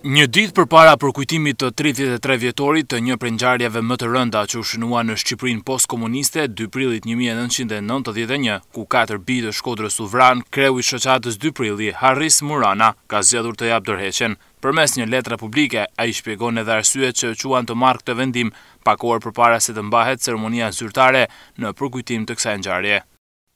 Një ditë për para për kujtimit të 33 vjetorit të një prengjarjeve më të rënda që u shënua në Shqiprin post-komuniste 2 prillit 1991, ku 4 bitë të shkodrës u vran, kreu i shëqatës 2 prili, Harris Murana, ka zjedhur të japë dërheqen. Për mes një letra publike, a i shpjegon edhe arsye që quan të markë të vendim, pakor për para se të mbahet ceremonia zyrtare në përkujtim të kësa nxarje.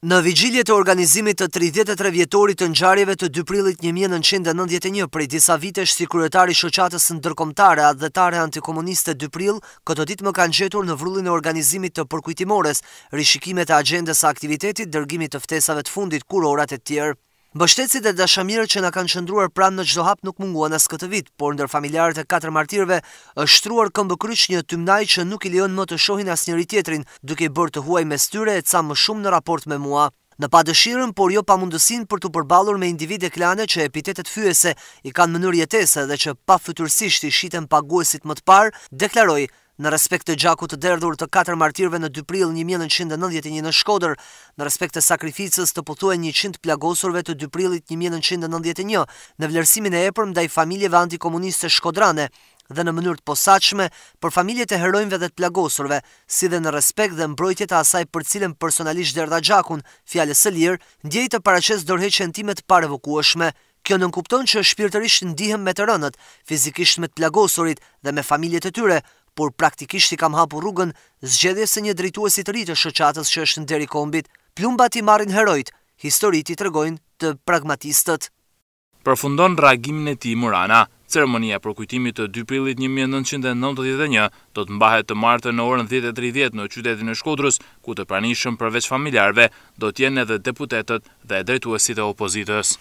Në vigjilje të organizimit të 33 vjetorit të nxarjeve të 2 prilit 1991, prej disa vitesh si kryetari shoqatës në dërkomtare atë dhe tare antikomuniste 2 pril, këto dit më kanë gjetur në vrullin e organizimit të përkujtimores, rishikimet e agendës aktivitetit, dërgimit të ftesave të fundit, kur orat e tjerë. Mbështetësit e dashamirët që na kanë qëndruar pranë në gjdo hapë nuk munguan asë këtë vit, por ndër familjarët e katër martirve është shtruar këmbë një të mnaj që nuk i leon më të shohin asë njëri tjetrin, duke i bërë të huaj me styre e ca më shumë në raport me mua. Në pa dëshirën, por jo pa mundësin për të përbalur me individet klane që epitetet fyese i kanë mënyrë jetese dhe që pa fytyrësisht i shiten paguesit më të parë, deklaroj, në respekt të gjakut të derdhur të katër martirëve në 2 prill 1991 në Shkodër, në respekt të sakrificës të pothuaj 100 plagosurve të 2 prillit 1991 në vlerësimin e epërm ndaj familjeve antikomuniste shkodrane dhe në mënyrë të posaçme për familjet e heronjve dhe të plagosurve, si dhe në respekt dhe mbrojtje të asaj për cilën personalisht derdha gjakun, fjalës së lirë, ndjej të paraqes dorëheqjen time të parevokueshme. Kjo nënkupton që shpirtërisht ndihem me të rënët, fizikisht me të plagosurit dhe me familjet e tyre, por praktikisht i kam hapur rrugën zgjedhjes së një drejtuesi të ri të shoqatës që është në deri kombit. Plumbat i marrin herojt, historitë i tregojnë të pragmatistët. Përfundon reagimin e tij Murana. Ceremonia për kujtimit të 2 prillit 1991 do të mbahet të martën në orën 10:30 në qytetin e Shkodrës, ku të pranishëm përveç familjarëve do të jenë edhe deputetët dhe drejtuesit e opozitës.